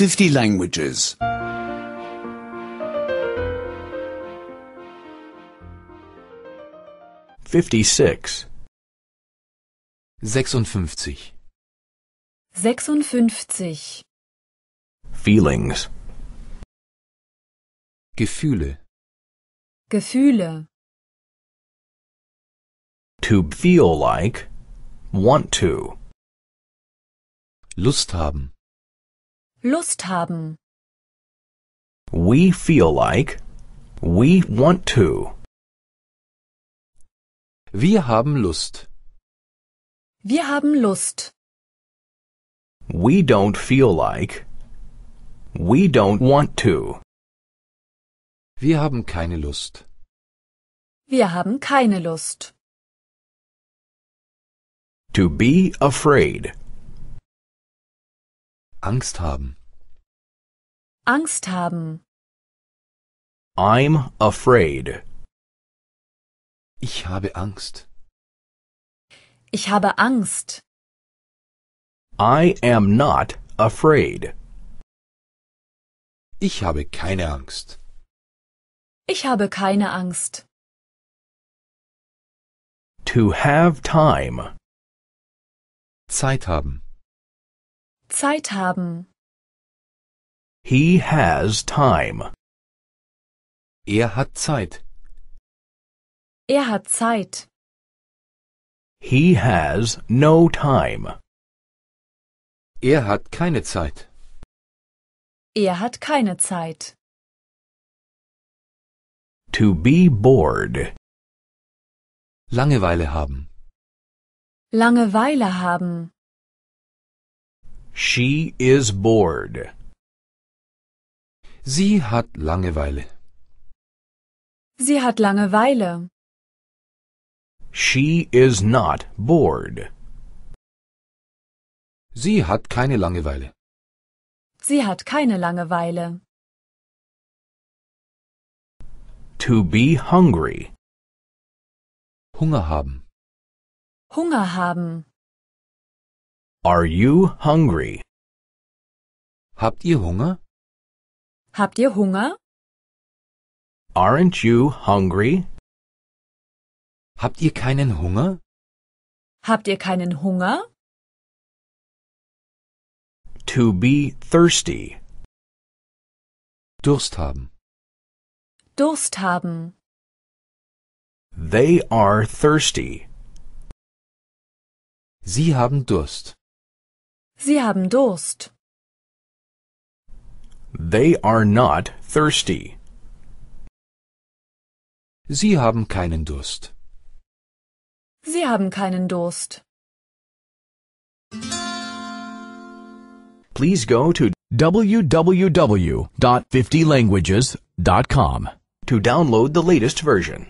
50 languages. 56. 56. 56. Feelings. Gefühle. Gefühle. To feel like. Want to. Lust haben. Lust haben. We feel like. We want to. Wir haben Lust. Wir haben Lust. We don't feel like. We don't want to. Wir haben keine Lust. Wir haben keine Lust. To be afraid. Angst haben. Angst haben. I'm afraid. Ich habe Angst. Ich habe Angst. I am not afraid. Ich habe keine Angst. Ich habe keine Angst. To have time. Zeit haben. Zeit haben. He has time. Er hat Zeit. Er hat Zeit. He has no time. Er hat keine Zeit. Er hat keine Zeit. To be bored. Langeweile haben. Langeweile haben. She is bored. Sie hat Langeweile. Sie hat Langeweile. She is not bored. Sie hat keine Langeweile. Sie hat keine Langeweile. To be hungry. Hunger haben. Hunger haben. Are you hungry? Habt ihr Hunger? Habt ihr Hunger? Aren't you hungry? Habt ihr keinen Hunger? Habt ihr keinen Hunger? To be thirsty. Durst haben. Durst haben. They are thirsty. Sie haben Durst. Sie haben Durst. They are not thirsty. Sie haben keinen Durst. Sie haben keinen Durst. Please go to www.50languages.com to download the latest version.